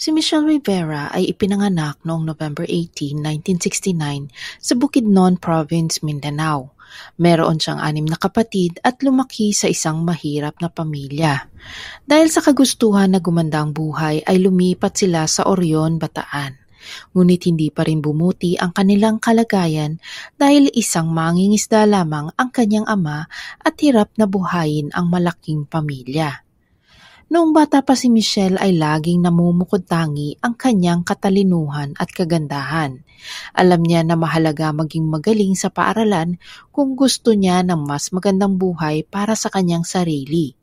Si Michelle Rivera ay ipinanganak noong November 18, 1969 sa Bukidnon Province, Mindanao. Meron siyang anim na kapatid at lumaki sa isang mahirap na pamilya. Dahil sa kagustuhan na gumanda ang buhay ay lumipat sila sa Orion, Bataan. Ngunit hindi pa rin bumuti ang kanilang kalagayan dahil isang mangingisda lamang ang kanyang ama at hirap na buhayin ang malaking pamilya. Noong bata pa si Michelle ay laging namumukod-tangi ang kanyang katalinuhan at kagandahan. Alam niya na mahalaga maging magaling sa paaralan kung gusto niya ng mas magandang buhay para sa kanyang sarili.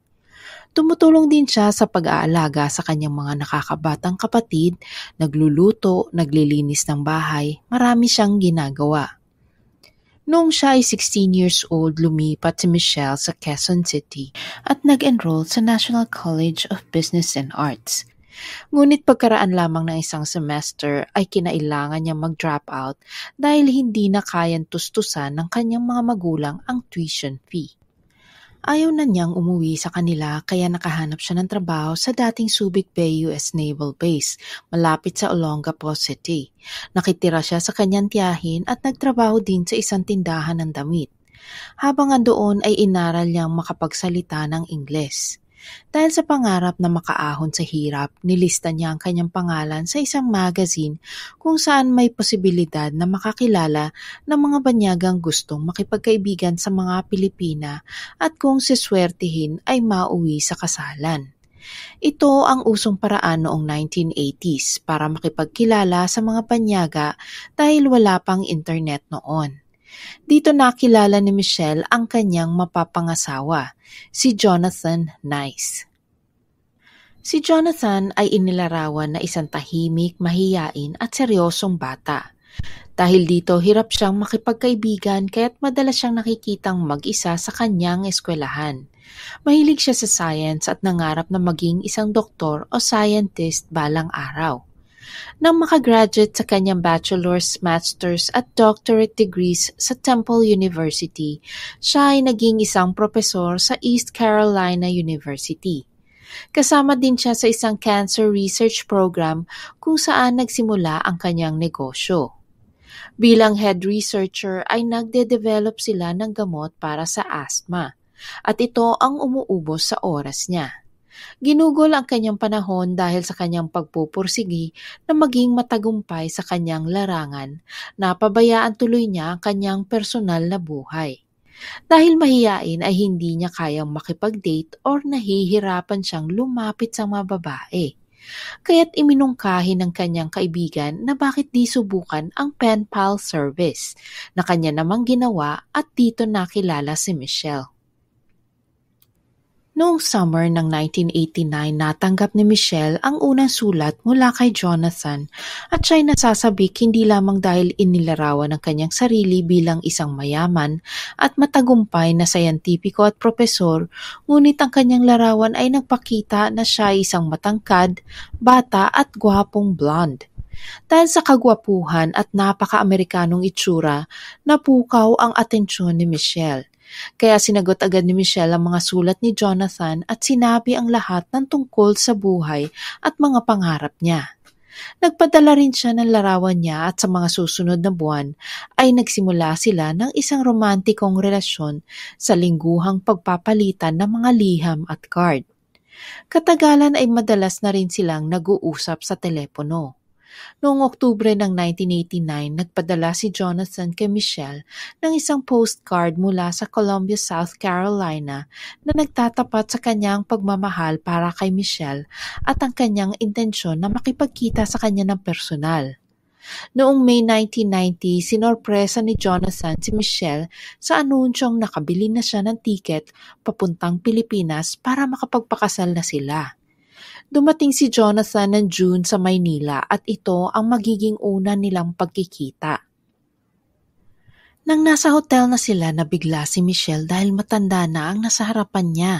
Tumutulong din siya sa pag-aalaga sa kanyang mga nakakabatang kapatid, nagluluto, naglilinis ng bahay, marami siyang ginagawa. Noong siya ay 16 years old, lumipat si Michelle sa Quezon City at nag-enroll sa National College of Business and Arts. Ngunit pagkaraan lamang ng isang semester ay kinailangan niya mag-drop out dahil hindi na kayang tustusan ng kanyang mga magulang ang tuition fee. Ayaw na niyang umuwi sa kanila kaya nakahanap siya ng trabaho sa dating Subic Bay US Naval Base malapit sa Olongapo City. Nakitira siya sa kanyang tiyahin at nagtrabaho din sa isang tindahan ng damit. Habang andoon ay inaral niyang makapagsalita ng Ingles. Dahil sa pangarap na makaahon sa hirap, nilista niya ang kanyang pangalan sa isang magazine kung saan may posibilidad na makakilala ng mga banyagang gustong makipagkaibigan sa mga Pilipina at kung siswertihin ay mauwi sa kasalan. Ito ang usong paraan noong 1980s para makipagkilala sa mga banyaga dahil wala pang internet noon. Dito nakilala ni Michelle ang kanyang mapapangasawa, si Jonathan Nice. Si Jonathan ay inilarawan na isang tahimik, mahiyain at seryosong bata. Dahil dito, hirap siyang makipagkaibigan kaya't madalas siyang nakikitang mag-isa sa kanyang eskwelahan. Mahilig siya sa science at nangarap na maging isang doktor o scientist balang araw nang makagraduate sa kanyang bachelor's, master's at doctorate degrees sa Temple University, siya ay naging isang propesor sa East Carolina University. Kasama din siya sa isang cancer research program kung saan nagsimula ang kanyang negosyo. Bilang head researcher ay nagde-develop sila ng gamot para sa asthma at ito ang umuubos sa oras niya. Ginugol ang kanyang panahon dahil sa kanyang pagpupursigi na maging matagumpay sa kanyang larangan. Napabayaan tuloy niya ang kanyang personal na buhay. Dahil mahiyain ay hindi niya kayang makipag-date or nahihirapan siyang lumapit sa mga babae. Kaya't iminungkahi ng kanyang kaibigan na bakit di subukan ang pen pal service na kanya namang ginawa at dito nakilala si Michelle. Noong summer ng 1989, natanggap ni Michelle ang unang sulat mula kay Jonathan at siya'y nasasabik hindi lamang dahil inilarawan ang kanyang sarili bilang isang mayaman at matagumpay na sayantipiko at propesor, ngunit ang kanyang larawan ay nagpakita na siya ay isang matangkad, bata at gwapong blonde. Dahil sa kagwapuhan at napaka-Amerikanong itsura, napukaw ang atensyon ni Michelle kaya sinagot agad ni Michelle ang mga sulat ni Jonathan at sinabi ang lahat ng tungkol sa buhay at mga pangarap niya. Nagpadala rin siya ng larawan niya at sa mga susunod na buwan ay nagsimula sila ng isang romantikong relasyon sa lingguhang pagpapalitan ng mga liham at card. Katagalan ay madalas na rin silang nag-uusap sa telepono. Noong Oktubre ng 1989, nagpadala si Jonathan kay Michelle ng isang postcard mula sa Columbia, South Carolina na nagtatapat sa kanyang pagmamahal para kay Michelle at ang kanyang intensyon na makipagkita sa kanya ng personal. Noong May 1990, sinorpresa ni Jonathan si Michelle sa anunsyong nakabili na siya ng tiket papuntang Pilipinas para makapagpakasal na sila. Dumating si Jonathan ng June sa Maynila at ito ang magiging una nilang pagkikita. Nang nasa hotel na sila nabigla si Michelle dahil matanda na ang nasa harapan niya.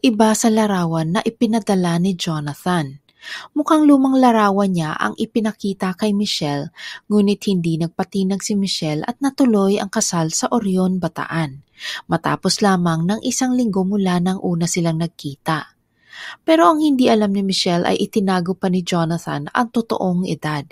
Iba sa larawan na ipinadala ni Jonathan. Mukhang lumang larawan niya ang ipinakita kay Michelle ngunit hindi nagpatinag si Michelle at natuloy ang kasal sa Orion Bataan. Matapos lamang ng isang linggo mula nang una silang nagkita. Pero ang hindi alam ni Michelle ay itinago pa ni Jonathan ang totoong edad.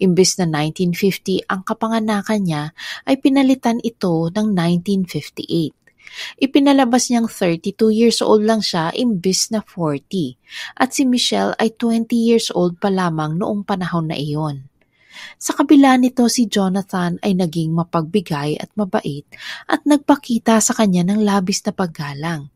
Imbis na 1950 ang kapanganakan niya ay pinalitan ito ng 1958. Ipinalabas niyang 32 years old lang siya imbis na 40 at si Michelle ay 20 years old pa lamang noong panahon na iyon. Sa kabila nito si Jonathan ay naging mapagbigay at mabait at nagpakita sa kanya ng labis na paggalang.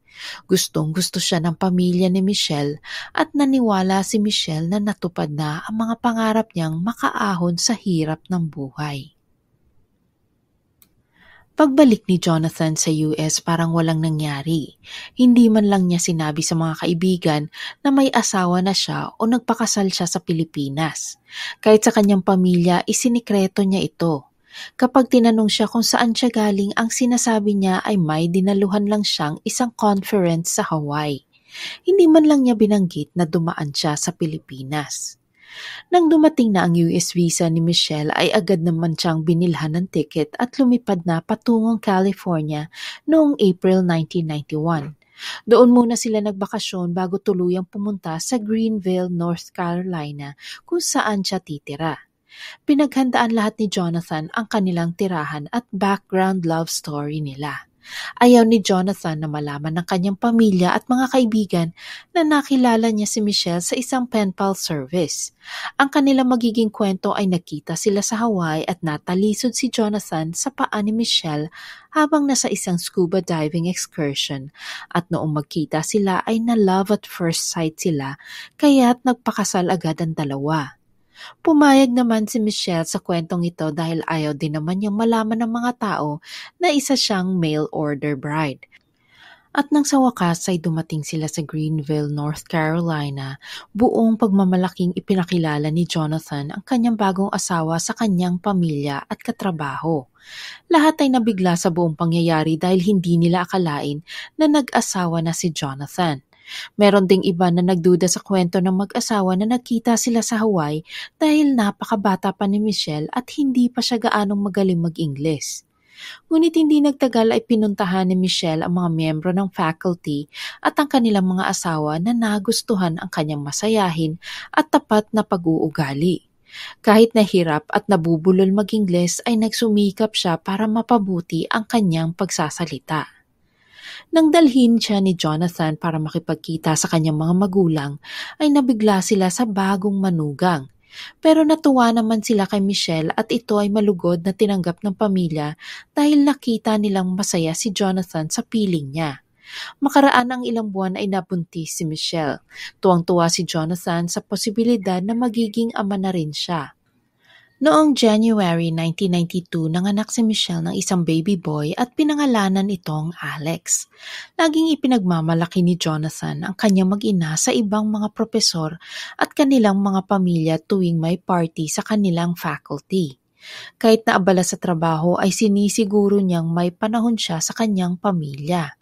Gustong gusto siya ng pamilya ni Michelle at naniwala si Michelle na natupad na ang mga pangarap niyang makaahon sa hirap ng buhay. Pagbalik ni Jonathan sa US parang walang nangyari. Hindi man lang niya sinabi sa mga kaibigan na may asawa na siya o nagpakasal siya sa Pilipinas. Kahit sa kanyang pamilya, isinikreto niya ito. Kapag tinanong siya kung saan siya galing ang sinasabi niya ay may dinaluhan lang siyang isang conference sa Hawaii. Hindi man lang niya binanggit na dumaan siya sa Pilipinas. Nang dumating na ang US visa ni Michelle ay agad naman siyang binilhan ng ticket at lumipad na patungong California noong April 1991. Doon muna sila nagbakasyon bago tuluyang pumunta sa Greenville, North Carolina kung saan siya titira. Pinaghandaan lahat ni Jonathan ang kanilang tirahan at background love story nila. Ayaw ni Jonathan na malaman ng kanyang pamilya at mga kaibigan na nakilala niya si Michelle sa isang pen pal service. Ang kanilang magiging kwento ay nakita sila sa Hawaii at natalisod si Jonathan sa paa ni Michelle habang nasa isang scuba diving excursion at noong magkita sila ay na love at first sight sila kaya't nagpakasal agad ang dalawa. Pumayag naman si Michelle sa kwentong ito dahil ayaw din naman niyang malaman ng mga tao na isa siyang mail-order bride. At nang sa wakas ay dumating sila sa Greenville, North Carolina, buong pagmamalaking ipinakilala ni Jonathan ang kanyang bagong asawa sa kanyang pamilya at katrabaho. Lahat ay nabigla sa buong pangyayari dahil hindi nila akalain na nag-asawa na si Jonathan. Meron ding iba na nagduda sa kwento ng mag-asawa na nagkita sila sa Hawaii dahil napakabata pa ni Michelle at hindi pa siya gaanong magaling mag-Ingles. Ngunit hindi nagtagal ay pinuntahan ni Michelle ang mga miyembro ng faculty at ang kanilang mga asawa na nagustuhan ang kanyang masayahin at tapat na pag-uugali. Kahit nahirap at nabubulol mag-Ingles ay nagsumikap siya para mapabuti ang kanyang pagsasalita. Nang dalhin siya ni Jonathan para makipagkita sa kanyang mga magulang, ay nabigla sila sa bagong manugang. Pero natuwa naman sila kay Michelle at ito ay malugod na tinanggap ng pamilya dahil nakita nilang masaya si Jonathan sa piling niya. Makaraan ang ilang buwan ay nabuntis si Michelle. Tuwang-tuwa si Jonathan sa posibilidad na magiging ama na rin siya. Noong January 1992, nanganak si Michelle ng isang baby boy at pinangalanan itong Alex. Laging ipinagmamalaki ni Jonathan ang kanyang mag-ina sa ibang mga propesor at kanilang mga pamilya tuwing may party sa kanilang faculty. Kahit na abala sa trabaho ay sinisiguro niyang may panahon siya sa kanyang pamilya.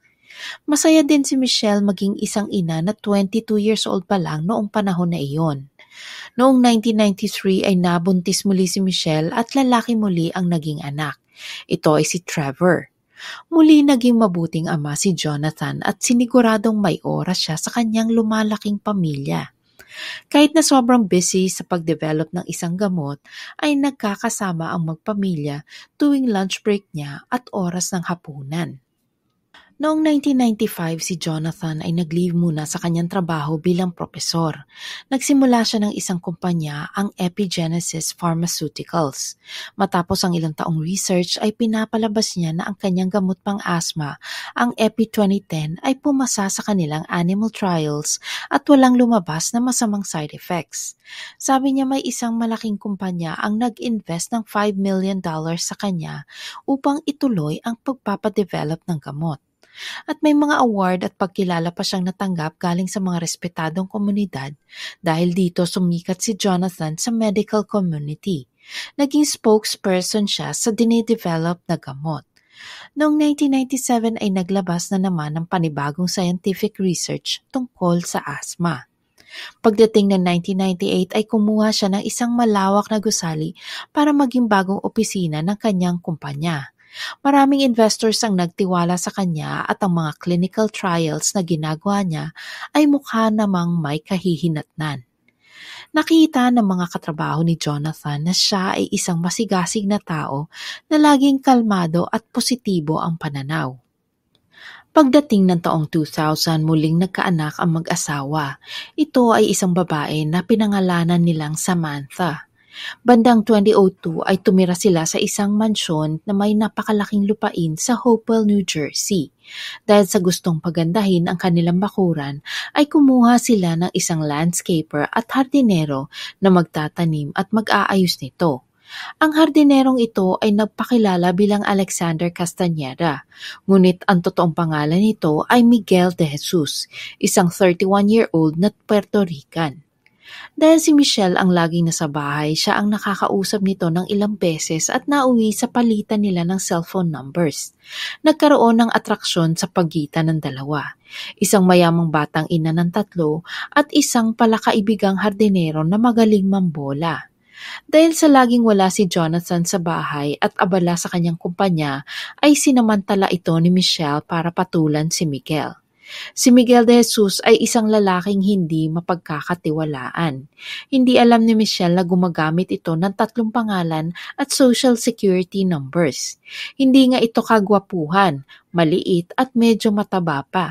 Masaya din si Michelle maging isang ina na 22 years old pa lang noong panahon na iyon. Noong 1993 ay nabuntis muli si Michelle at lalaki muli ang naging anak. Ito ay si Trevor. Muli naging mabuting ama si Jonathan at siniguradong may oras siya sa kanyang lumalaking pamilya. Kahit na sobrang busy sa pagdevelop ng isang gamot, ay nagkakasama ang magpamilya tuwing lunch break niya at oras ng hapunan. Noong 1995, si Jonathan ay nag-leave muna sa kanyang trabaho bilang propesor. Nagsimula siya ng isang kumpanya, ang Epigenesis Pharmaceuticals. Matapos ang ilang taong research ay pinapalabas niya na ang kanyang gamot pang asma, ang Epi 2010, ay pumasa sa kanilang animal trials at walang lumabas na masamang side effects. Sabi niya may isang malaking kumpanya ang nag-invest ng $5 million sa kanya upang ituloy ang pagpapadevelop ng gamot. At may mga award at pagkilala pa siyang natanggap galing sa mga respetadong komunidad. Dahil dito sumikat si Jonathan sa medical community. Naging spokesperson siya sa dinidevelop na gamot. Noong 1997 ay naglabas na naman ng panibagong scientific research tungkol sa asthma. Pagdating ng 1998 ay kumuha siya ng isang malawak na gusali para maging bagong opisina ng kanyang kumpanya. Maraming investors ang nagtiwala sa kanya at ang mga clinical trials na ginagawa niya ay mukha namang may kahihinatnan. Nakita ng mga katrabaho ni Jonathan na siya ay isang masigasig na tao na laging kalmado at positibo ang pananaw. Pagdating ng taong 2000, muling nagkaanak ang mag-asawa. Ito ay isang babae na pinangalanan nilang Samantha. Bandang 2002 ay tumira sila sa isang mansyon na may napakalaking lupain sa Hopewell, New Jersey. Dahil sa gustong pagandahin ang kanilang bakuran, ay kumuha sila ng isang landscaper at hardinero na magtatanim at mag-aayos nito. Ang hardinerong ito ay nagpakilala bilang Alexander Castañeda, ngunit ang totoong pangalan nito ay Miguel de Jesus, isang 31-year-old na Puerto Rican. Dahil si Michelle ang laging nasa bahay, siya ang nakakausap nito ng ilang beses at nauwi sa palitan nila ng cellphone numbers. Nagkaroon ng atraksyon sa pagitan ng dalawa. Isang mayamang batang ina ng tatlo at isang palakaibigang hardinero na magaling mambola. Dahil sa laging wala si Jonathan sa bahay at abala sa kanyang kumpanya, ay sinamantala ito ni Michelle para patulan si Miguel. Si Miguel de Jesus ay isang lalaking hindi mapagkakatiwalaan. Hindi alam ni Michelle na gumagamit ito ng tatlong pangalan at social security numbers. Hindi nga ito kagwapuhan, maliit at medyo mataba pa.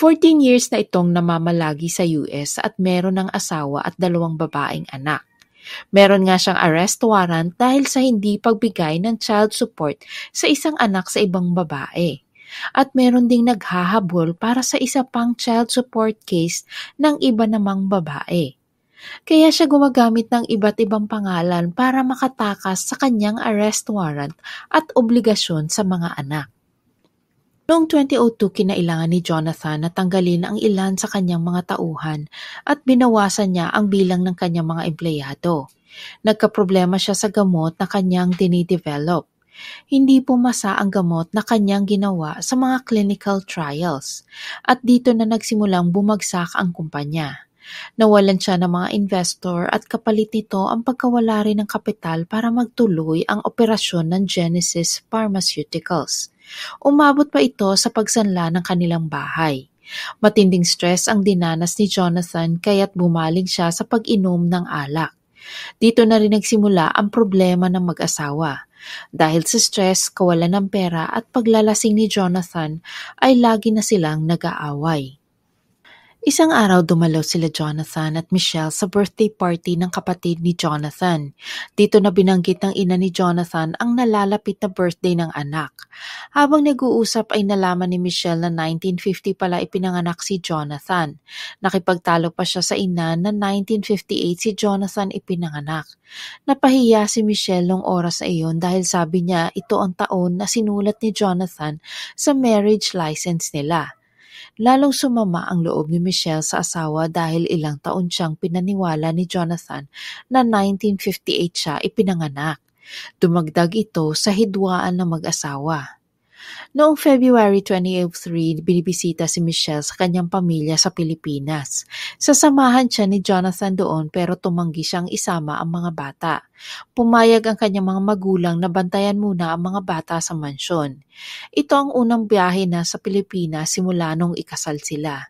14 years na itong namamalagi sa US at meron ng asawa at dalawang babaeng anak. Meron nga siyang arrest warrant dahil sa hindi pagbigay ng child support sa isang anak sa ibang babae. At meron ding naghahabol para sa isa pang child support case ng iba namang babae. Kaya siya gumagamit ng iba't ibang pangalan para makatakas sa kanyang arrest warrant at obligasyon sa mga anak. Noong 2002, kinailangan ni Jonathan na tanggalin ang ilan sa kanyang mga tauhan at binawasan niya ang bilang ng kanyang mga empleyado. Nagkaproblema siya sa gamot na kanyang dinidevelop. Hindi pumasa ang gamot na kanyang ginawa sa mga clinical trials at dito na nagsimulang bumagsak ang kumpanya. Nawalan siya ng mga investor at kapalit nito ang pagkawala rin ng kapital para magtuloy ang operasyon ng Genesis Pharmaceuticals. Umabot pa ito sa pagsanla ng kanilang bahay. Matinding stress ang dinanas ni Jonathan kaya't bumaling siya sa pag-inom ng alak. Dito na rin nagsimula ang problema ng mag-asawa. Dahil sa stress, kawalan ng pera at paglalasing ni Jonathan ay lagi na silang nag-aaway. Isang araw dumalaw sila Jonathan at Michelle sa birthday party ng kapatid ni Jonathan. Dito na binanggit ng ina ni Jonathan ang nalalapit na birthday ng anak. Habang nag-uusap ay nalaman ni Michelle na 1950 pala ipinanganak si Jonathan. Nakipagtalo pa siya sa ina na 1958 si Jonathan ipinanganak. Napahiya si Michelle noong oras na iyon dahil sabi niya ito ang taon na sinulat ni Jonathan sa marriage license nila. Lalong sumama ang loob ni Michelle sa asawa dahil ilang taon siyang pinaniwala ni Jonathan na 1958 siya ipinanganak. Dumagdag ito sa hidwaan ng mag-asawa. Noong February 2003, binibisita si Michelle sa kanyang pamilya sa Pilipinas. Sasamahan siya ni Jonathan doon pero tumanggi siyang isama ang mga bata. Pumayag ang kanyang mga magulang na bantayan muna ang mga bata sa mansyon. Ito ang unang biyahe na sa Pilipinas simula nung ikasal sila.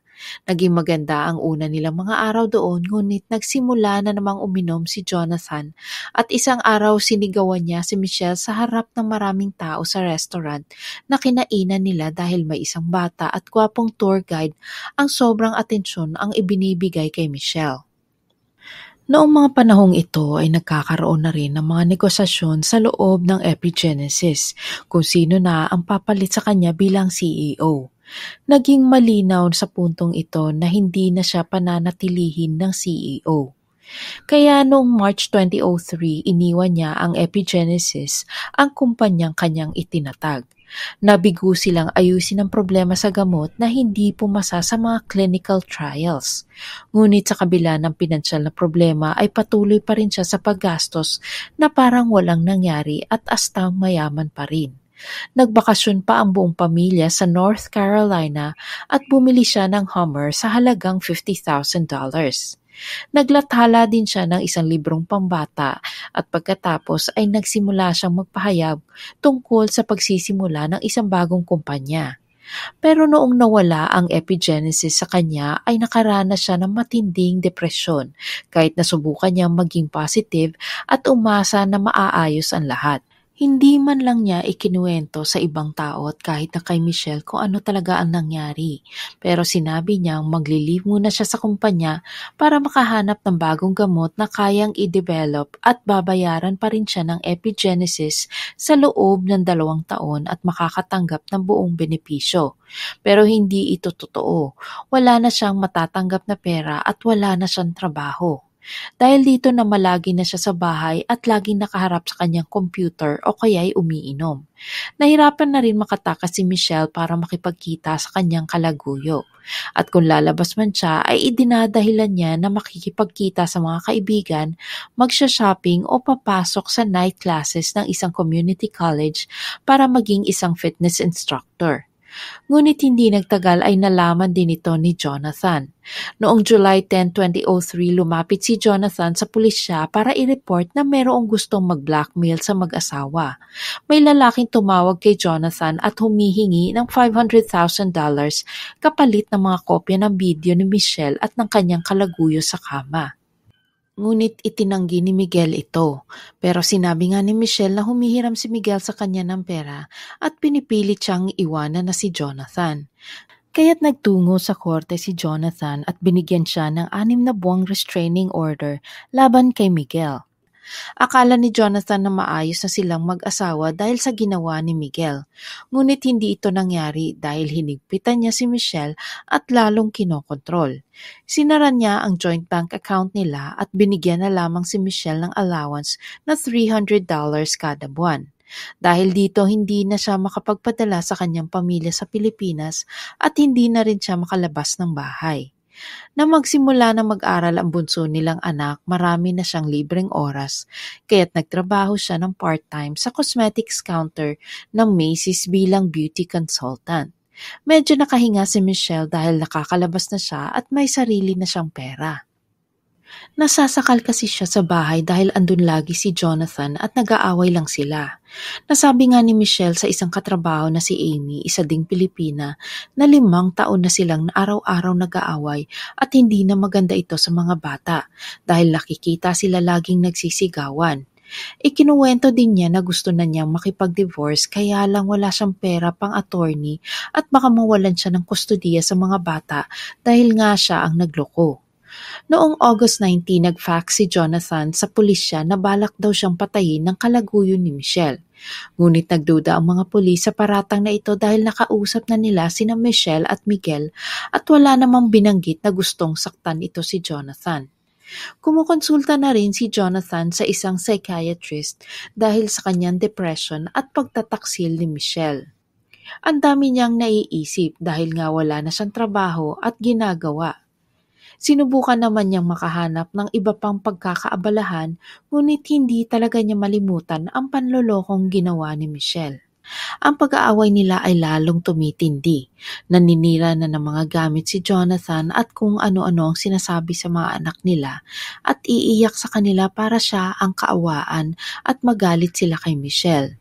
Naging maganda ang una nilang mga araw doon ngunit nagsimula na namang uminom si Jonathan at isang araw sinigawan niya si Michelle sa harap ng maraming tao sa restaurant na kinainan nila dahil may isang bata at gwapong tour guide ang sobrang atensyon ang ibinibigay kay Michelle. Noong mga panahong ito ay nagkakaroon na rin ng mga negosasyon sa loob ng Epigenesis kung sino na ang papalit sa kanya bilang CEO. Naging malinaw sa puntong ito na hindi na siya pananatilihin ng CEO. Kaya noong March 2003, iniwan niya ang Epigenesis, ang kumpanyang kanyang itinatag. Nabigo silang ayusin ang problema sa gamot na hindi pumasa sa mga clinical trials. Ngunit sa kabila ng pinansyal na problema ay patuloy pa rin siya sa paggastos na parang walang nangyari at astang mayaman pa rin. Nagbakasyon pa ang buong pamilya sa North Carolina at bumili siya ng Hummer sa halagang $50,000. Naglathala din siya ng isang librong pambata at pagkatapos ay nagsimula siyang magpahayag tungkol sa pagsisimula ng isang bagong kumpanya. Pero noong nawala ang epigenesis sa kanya ay nakaranas siya ng matinding depresyon kahit nasubukan niyang maging positive at umasa na maaayos ang lahat. Hindi man lang niya ikinuwento sa ibang tao at kahit na kay Michelle kung ano talaga ang nangyari. Pero sinabi niyang maglilive muna siya sa kumpanya para makahanap ng bagong gamot na kayang i-develop at babayaran pa rin siya ng epigenesis sa loob ng dalawang taon at makakatanggap ng buong benepisyo. Pero hindi ito totoo. Wala na siyang matatanggap na pera at wala na siyang trabaho. Dahil dito na malagi na siya sa bahay at lagi nakaharap sa kanyang computer o kaya'y umiinom. Nahirapan na rin makatakas si Michelle para makipagkita sa kanyang kalaguyo. At kung lalabas man siya ay idinadahilan niya na makikipagkita sa mga kaibigan, magsha-shopping o papasok sa night classes ng isang community college para maging isang fitness instructor. Ngunit hindi nagtagal ay nalaman din ito ni Jonathan. Noong July 10, 2003, lumapit si Jonathan sa pulisya para i-report na merong gustong mag-blackmail sa mag-asawa. May lalaking tumawag kay Jonathan at humihingi ng $500,000 kapalit ng mga kopya ng video ni Michelle at ng kanyang kalaguyo sa kama. Ngunit itinanggi ni Miguel ito, pero sinabi nga ni Michelle na humihiram si Miguel sa kanya ng pera at pinipilit siyang iwanan na si Jonathan. Kaya't nagtungo sa korte si Jonathan at binigyan siya ng anim na buwang restraining order laban kay Miguel. Akala ni Jonathan na maayos na silang mag-asawa dahil sa ginawa ni Miguel. Ngunit hindi ito nangyari dahil hinigpitan niya si Michelle at lalong kinokontrol. Sinara niya ang joint bank account nila at binigyan na lamang si Michelle ng allowance na $300 kada buwan. Dahil dito hindi na siya makapagpadala sa kanyang pamilya sa Pilipinas at hindi na rin siya makalabas ng bahay. Nang magsimula na mag-aral ang bunso nilang anak, marami na siyang libreng oras, kaya't nagtrabaho siya ng part-time sa cosmetics counter ng Macy's bilang beauty consultant. Medyo nakahinga si Michelle dahil nakakalabas na siya at may sarili na siyang pera. Nasasakal kasi siya sa bahay dahil andun lagi si Jonathan at nag-aaway lang sila. Nasabi nga ni Michelle sa isang katrabaho na si Amy, isa ding Pilipina, na limang taon na silang araw-araw nag-aaway at hindi na maganda ito sa mga bata dahil nakikita sila laging nagsisigawan. Ikinuwento din niya na gusto na niyang makipag-divorce kaya lang wala siyang pera pang attorney at baka mawalan siya ng kustudiya sa mga bata dahil nga siya ang nagloko. Noong August 19, nag-fax si Jonathan sa pulisya na balak daw siyang patayin ng kalaguyo ni Michelle. Ngunit nagduda ang mga pulis sa paratang na ito dahil nakausap na nila sina Michelle at Miguel at wala namang binanggit na gustong saktan ito si Jonathan. Kumukonsulta na rin si Jonathan sa isang psychiatrist dahil sa kanyang depression at pagtataksil ni Michelle. Ang dami niyang naiisip dahil nga wala na siyang trabaho at ginagawa. Sinubukan naman niyang makahanap ng iba pang pagkakaabalahan ngunit hindi talaga niya malimutan ang panlolokong ginawa ni Michelle. Ang pag-aaway nila ay lalong tumitindi. Naninira na ng mga gamit si Jonathan at kung ano-ano ang sinasabi sa mga anak nila at iiyak sa kanila para siya ang kaawaan at magalit sila kay Michelle.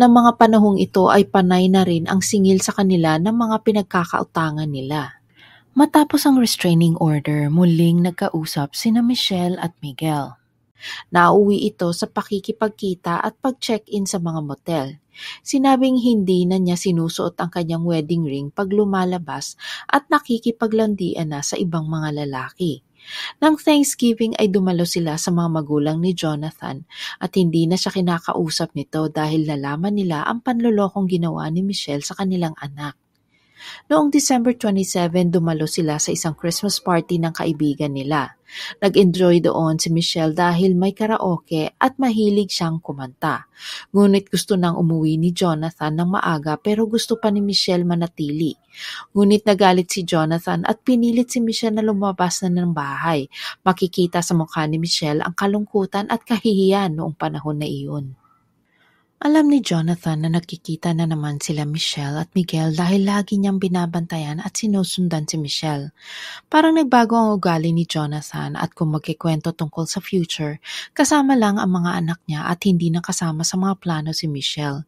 Ng mga panahong ito ay panay na rin ang singil sa kanila ng mga pinagkakautangan nila. Matapos ang restraining order, muling nagkausap sina Michelle at Miguel. Nauwi ito sa pakikipagkita at pag-check-in sa mga motel. Sinabing hindi na niya sinusuot ang kanyang wedding ring pag lumalabas at nakikipaglandian na sa ibang mga lalaki. Nang Thanksgiving ay dumalo sila sa mga magulang ni Jonathan at hindi na siya kinakausap nito dahil nalaman nila ang panlolokong ginawa ni Michelle sa kanilang anak. Noong December 27, dumalo sila sa isang Christmas party ng kaibigan nila. Nag-enjoy doon si Michelle dahil may karaoke at mahilig siyang kumanta. Ngunit gusto nang umuwi ni Jonathan ng maaga pero gusto pa ni Michelle manatili. Ngunit nagalit si Jonathan at pinilit si Michelle na lumabas na ng bahay. Makikita sa mukha ni Michelle ang kalungkutan at kahihiyan noong panahon na iyon. Alam ni Jonathan na nakikita na naman sila Michelle at Miguel dahil lagi niyang binabantayan at sinusundan si Michelle. Parang nagbago ang ugali ni Jonathan at kung magkikwento tungkol sa future, kasama lang ang mga anak niya at hindi na kasama sa mga plano si Michelle.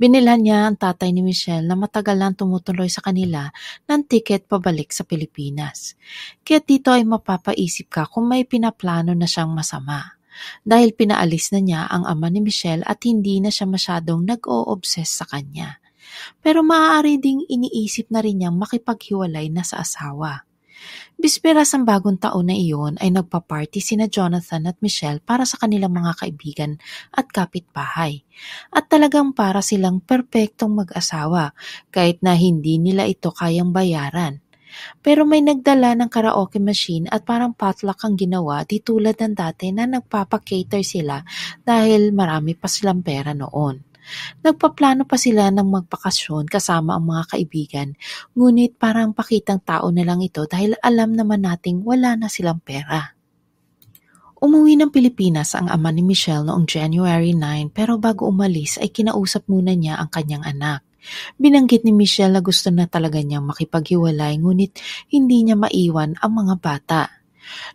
Binilhan niya ang tatay ni Michelle na matagal lang tumutuloy sa kanila ng tiket pabalik sa Pilipinas. Kaya dito ay mapapaisip ka kung may pinaplano na siyang masama dahil pinaalis na niya ang ama ni Michelle at hindi na siya masyadong nag-o-obsess sa kanya. Pero maaari ding iniisip na rin niyang makipaghiwalay na sa asawa. Bisperas ang bagong taon na iyon ay nagpa-party sina Jonathan at Michelle para sa kanilang mga kaibigan at kapitbahay. At talagang para silang perpektong mag-asawa kahit na hindi nila ito kayang bayaran. Pero may nagdala ng karaoke machine at parang potluck ang ginawa di tulad ng dati na nagpapakater sila dahil marami pa silang pera noon. Nagpaplano pa sila ng magpakasyon kasama ang mga kaibigan, ngunit parang pakitang tao na lang ito dahil alam naman nating wala na silang pera. Umuwi ng Pilipinas ang ama ni Michelle noong January 9 pero bago umalis ay kinausap muna niya ang kanyang anak. Binanggit ni Michelle na gusto na talaga niyang makipaghiwalay ngunit hindi niya maiwan ang mga bata.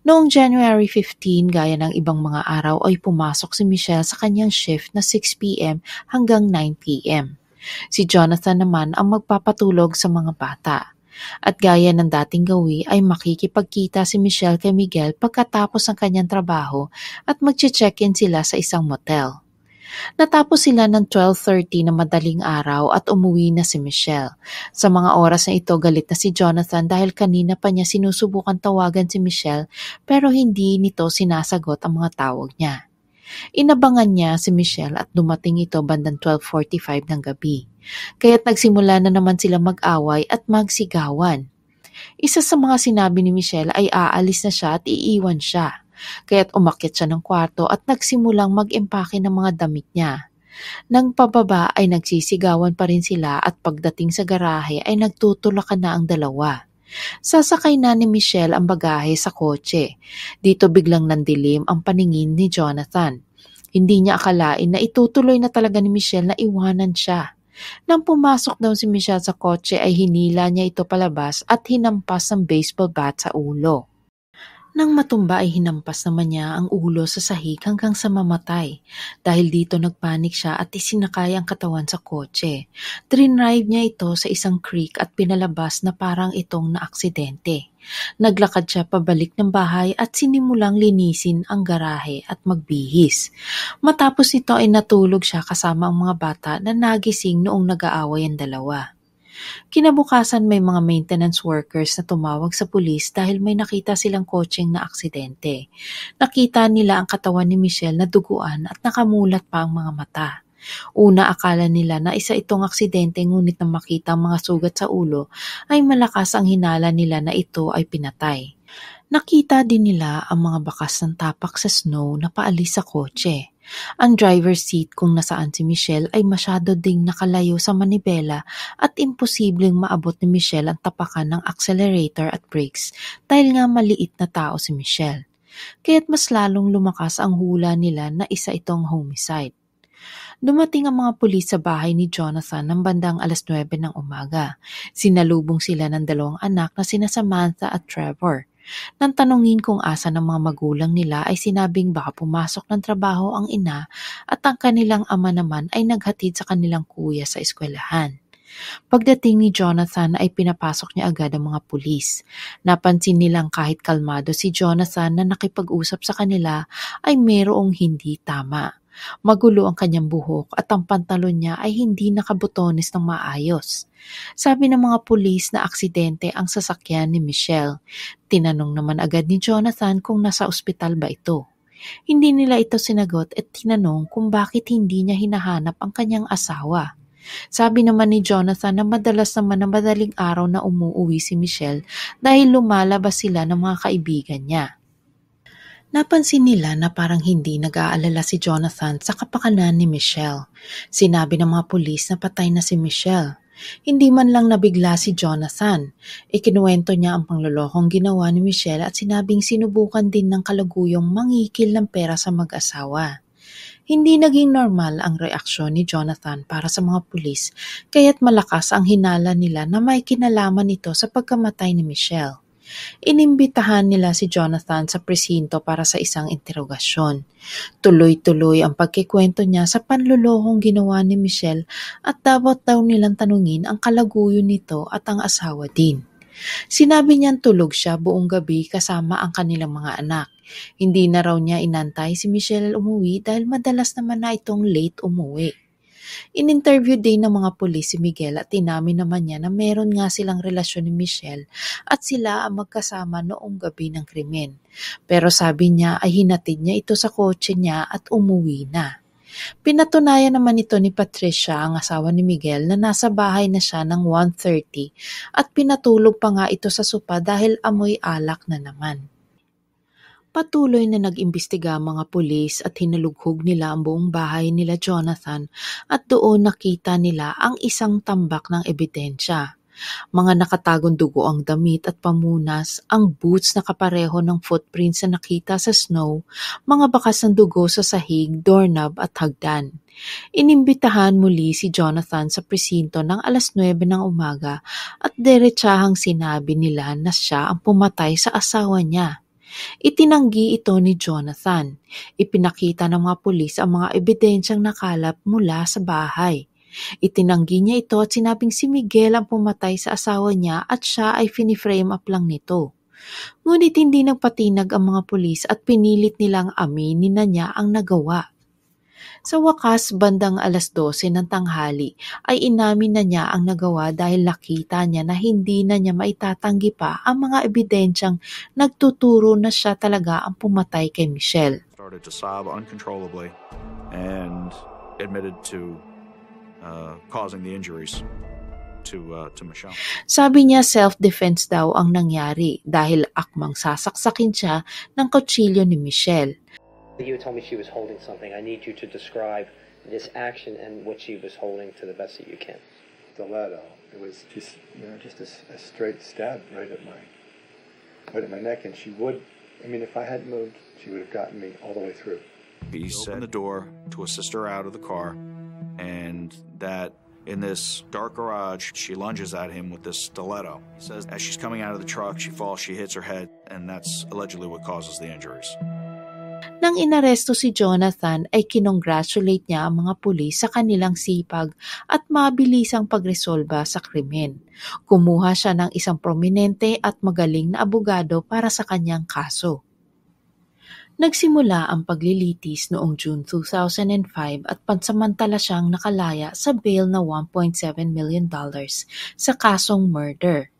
Noong January 15, gaya ng ibang mga araw ay pumasok si Michelle sa kanyang shift na 6pm hanggang 9pm. Si Jonathan naman ang magpapatulog sa mga bata. At gaya ng dating gawi ay makikipagkita si Michelle kay Miguel pagkatapos ng kanyang trabaho at magche-check-in sila sa isang motel. Natapos sila ng 12.30 na madaling araw at umuwi na si Michelle. Sa mga oras na ito galit na si Jonathan dahil kanina pa niya sinusubukan tawagan si Michelle pero hindi nito sinasagot ang mga tawag niya. Inabangan niya si Michelle at dumating ito bandang 12.45 ng gabi. Kaya't nagsimula na naman sila mag-away at magsigawan. Isa sa mga sinabi ni Michelle ay aalis na siya at iiwan siya. Kaya't umakyat siya ng kwarto at nagsimulang mag impake ng mga damit niya. Nang pababa ay nagsisigawan pa rin sila at pagdating sa garahe ay nagtutulakan na ang dalawa. Sasakay na ni Michelle ang bagahe sa kotse. Dito biglang nandilim ang paningin ni Jonathan. Hindi niya akalain na itutuloy na talaga ni Michelle na iwanan siya. Nang pumasok daw si Michelle sa kotse ay hinila niya ito palabas at hinampas ng baseball bat sa ulo. Nang matumba ay hinampas naman niya ang ulo sa sahig hanggang sa mamatay. Dahil dito nagpanik siya at isinakay ang katawan sa kotse. Trinrive niya ito sa isang creek at pinalabas na parang itong naaksidente. Naglakad siya pabalik ng bahay at sinimulang linisin ang garahe at magbihis. Matapos ito ay natulog siya kasama ang mga bata na nagising noong nag-aaway ang dalawa. Kinabukasan may mga maintenance workers na tumawag sa pulis dahil may nakita silang kotseng na aksidente. Nakita nila ang katawan ni Michelle na duguan at nakamulat pa ang mga mata. Una akala nila na isa itong aksidente ngunit nang makita ang mga sugat sa ulo ay malakas ang hinala nila na ito ay pinatay. Nakita din nila ang mga bakas ng tapak sa snow na paalis sa kotse. Ang driver's seat kung nasaan si Michelle ay masyado ding nakalayo sa manibela at imposibleng maabot ni Michelle ang tapakan ng accelerator at brakes dahil nga maliit na tao si Michelle. Kaya't mas lalong lumakas ang hula nila na isa itong homicide. Dumating ang mga pulis sa bahay ni Jonathan ng bandang alas 9 ng umaga. Sinalubong sila ng dalawang anak na sina Samantha at Trevor. Nang tanungin kung asa ng mga magulang nila ay sinabing baka pumasok ng trabaho ang ina at ang kanilang ama naman ay naghatid sa kanilang kuya sa eskwelahan. Pagdating ni Jonathan ay pinapasok niya agad ang mga pulis. Napansin nilang kahit kalmado si Jonathan na nakipag-usap sa kanila ay merong hindi tama. Magulo ang kanyang buhok at ang pantalon niya ay hindi nakabutones ng maayos. Sabi ng mga pulis na aksidente ang sasakyan ni Michelle. Tinanong naman agad ni Jonathan kung nasa ospital ba ito. Hindi nila ito sinagot at tinanong kung bakit hindi niya hinahanap ang kanyang asawa. Sabi naman ni Jonathan na madalas naman na madaling araw na umuwi si Michelle dahil lumalabas sila ng mga kaibigan niya. Napansin nila na parang hindi nag-aalala si Jonathan sa kapakanan ni Michelle. Sinabi ng mga pulis na patay na si Michelle. Hindi man lang nabigla si Jonathan. Ikinuwento niya ang panglolokong ginawa ni Michelle at sinabing sinubukan din ng kalaguyong mangikil ng pera sa mag-asawa hindi naging normal ang reaksyon ni Jonathan para sa mga pulis kaya't malakas ang hinala nila na may kinalaman ito sa pagkamatay ni Michelle. Inimbitahan nila si Jonathan sa presinto para sa isang interogasyon. Tuloy-tuloy ang pagkikwento niya sa panlulohong ginawa ni Michelle at dapat daw nilang tanungin ang kalaguyo nito at ang asawa din. Sinabi niyang tulog siya buong gabi kasama ang kanilang mga anak. Hindi na raw niya inantay si Michelle umuwi dahil madalas naman na itong late umuwi. In-interview din ng mga pulis si Miguel at inamin naman niya na meron nga silang relasyon ni Michelle at sila ang magkasama noong gabi ng krimen. Pero sabi niya ay hinatid niya ito sa kotse niya at umuwi na. Pinatunayan naman ito ni Patricia, ang asawa ni Miguel, na nasa bahay na siya ng 1.30 at pinatulog pa nga ito sa sopa dahil amoy alak na naman. Patuloy na nag-imbestiga mga pulis at hinalughog nila ang buong bahay nila Jonathan at doon nakita nila ang isang tambak ng ebidensya. Mga nakatagong dugo ang damit at pamunas, ang boots na kapareho ng footprints na nakita sa snow, mga bakas ng dugo sa sahig, doorknob at hagdan. Inimbitahan muli si Jonathan sa presinto ng alas 9 ng umaga at deretsahang sinabi nila na siya ang pumatay sa asawa niya Itinanggi ito ni Jonathan. Ipinakita ng mga pulis ang mga ebidensyang nakalap mula sa bahay. Itinanggi niya ito at sinabing si Miguel ang pumatay sa asawa niya at siya ay finiframe up lang nito. Ngunit hindi nagpatinag ang mga pulis at pinilit nilang aminin na niya ang nagawa. Sa wakas bandang alas 12 ng tanghali ay inamin na niya ang nagawa dahil nakita niya na hindi na niya maitatanggi pa ang mga ebidensyang nagtuturo na siya talaga ang pumatay kay Michelle. Started to sob uncontrollably and admitted to uh, causing the injuries to, uh, to Michelle. Sabi niya self-defense daw ang nangyari dahil akmang sasaksakin siya ng kutsilyo ni Michelle. You told me she was holding something. I need you to describe this action and what she was holding to the best that you can. Stiletto. It was just, you know, just a, a straight stab right at my, right at my neck, and she would. I mean, if I had not moved, she would have gotten me all the way through. He opened the door to assist her out of the car, and that in this dark garage, she lunges at him with this stiletto. He says, as she's coming out of the truck, she falls, she hits her head, and that's allegedly what causes the injuries. Nang inaresto si Jonathan ay kinongratulate niya ang mga pulis sa kanilang sipag at mabilisang pagresolba sa krimen. Kumuha siya ng isang prominente at magaling na abogado para sa kanyang kaso. Nagsimula ang paglilitis noong June 2005 at pansamantala siyang nakalaya sa bail na $1.7 million sa kasong murder.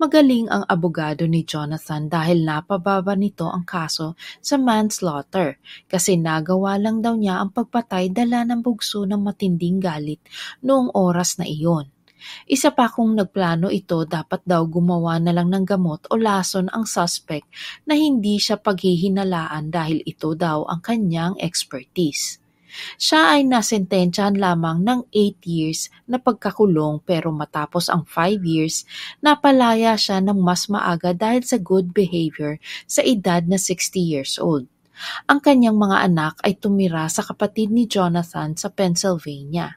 Magaling ang abogado ni Jonathan dahil napababa nito ang kaso sa manslaughter kasi nagawa lang daw niya ang pagpatay dala ng bugso ng matinding galit noong oras na iyon. Isa pa kung nagplano ito, dapat daw gumawa na lang ng gamot o lason ang suspect na hindi siya paghihinalaan dahil ito daw ang kanyang expertise. Siya ay nasentensyahan lamang ng 8 years na pagkakulong pero matapos ang 5 years, napalaya siya ng mas maaga dahil sa good behavior sa edad na 60 years old. Ang kanyang mga anak ay tumira sa kapatid ni Jonathan sa Pennsylvania.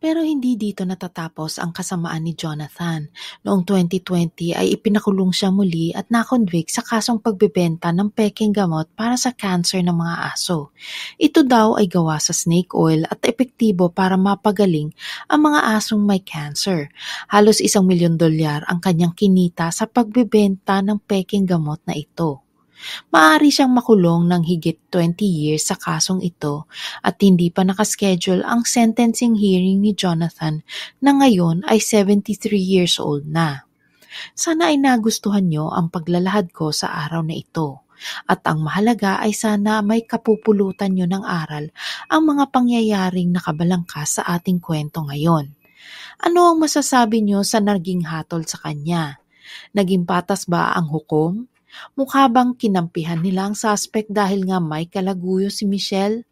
Pero hindi dito natatapos ang kasamaan ni Jonathan. Noong 2020 ay ipinakulong siya muli at nakonvict sa kasong pagbebenta ng peking gamot para sa cancer ng mga aso. Ito daw ay gawa sa snake oil at epektibo para mapagaling ang mga asong may cancer. Halos isang milyon dolyar ang kanyang kinita sa pagbebenta ng peking gamot na ito. Maaari siyang makulong ng higit 20 years sa kasong ito at hindi pa nakaschedule ang sentencing hearing ni Jonathan na ngayon ay 73 years old na. Sana ay nagustuhan niyo ang paglalahad ko sa araw na ito. At ang mahalaga ay sana may kapupulutan nyo ng aral ang mga pangyayaring nakabalangkas sa ating kwento ngayon. Ano ang masasabi nyo sa naging hatol sa kanya? Naging patas ba ang hukom? Mukha bang kinampihan nila ang suspect dahil nga may kalaguyo si Michelle?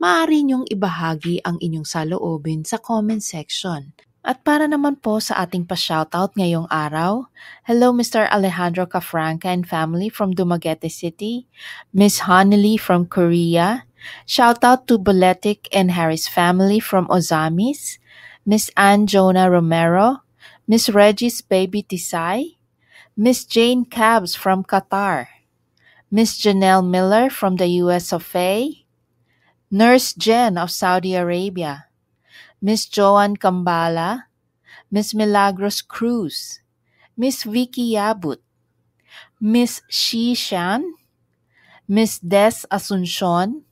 Maaari niyong ibahagi ang inyong saloobin sa comment section. At para naman po sa ating pa-shoutout ngayong araw, hello Mr. Alejandro Cafranca and family from Dumaguete City, Miss Honely from Korea, shoutout to Boletic and Harris family from Ozamis, Miss Ann Jonah Romero, Miss Regis Baby Tisay, Miss Jane Cabs from Qatar, Miss Janelle Miller from the US of A, Nurse Jen of Saudi Arabia, Miss Joan Kambala, Miss Milagros Cruz, Miss Vicky Yabut, Miss Shi Shan, Miss Des Asuncion,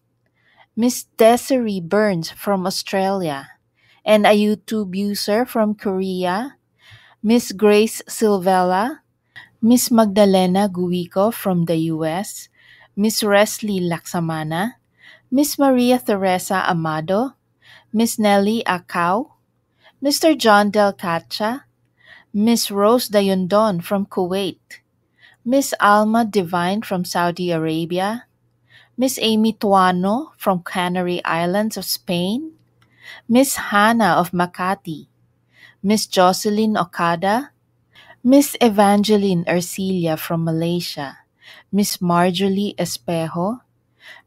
Miss Desiree Burns from Australia, and a YouTube user from Korea, Miss Grace Silvella, Miss Magdalena Guico from the U.S., Miss Resli Laksamana, Miss Maria Teresa Amado, Miss Nelly Akau, Mr. John Del Cacha, Rose Dayundon from Kuwait, Miss Alma Divine from Saudi Arabia, Miss Amy Tuano from Canary Islands of Spain, Miss Hannah of Makati, Miss Jocelyn Okada, Miss Evangeline Ercilia from Malaysia, Miss Marjorie Espejo,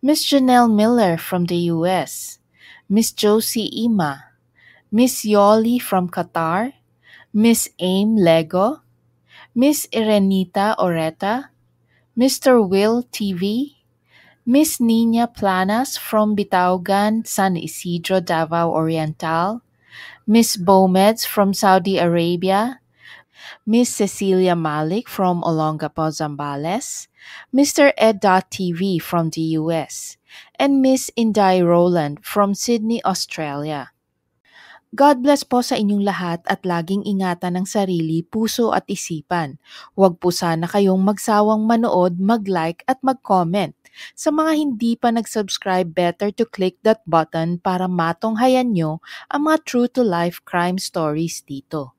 Miss Janelle Miller from the US, Miss Josie Ima, Miss Yoli from Qatar, Miss Aim Lego, Miss Irenita Oreta, Mr. Will TV, Miss Nina Planas from Bitaugan, San Isidro, Davao Oriental, Miss Bomeds from Saudi Arabia, Miss Cecilia Malik from Olongapo, Zambales, Mr. Ed.TV from the US, and Miss Inday Roland from Sydney, Australia. God bless po sa inyong lahat at laging ingatan ng sarili, puso at isipan. Huwag po sana kayong magsawang manood, mag-like at mag-comment. Sa mga hindi pa nag-subscribe, better to click that button para matonghayan nyo ang mga true to life crime stories dito.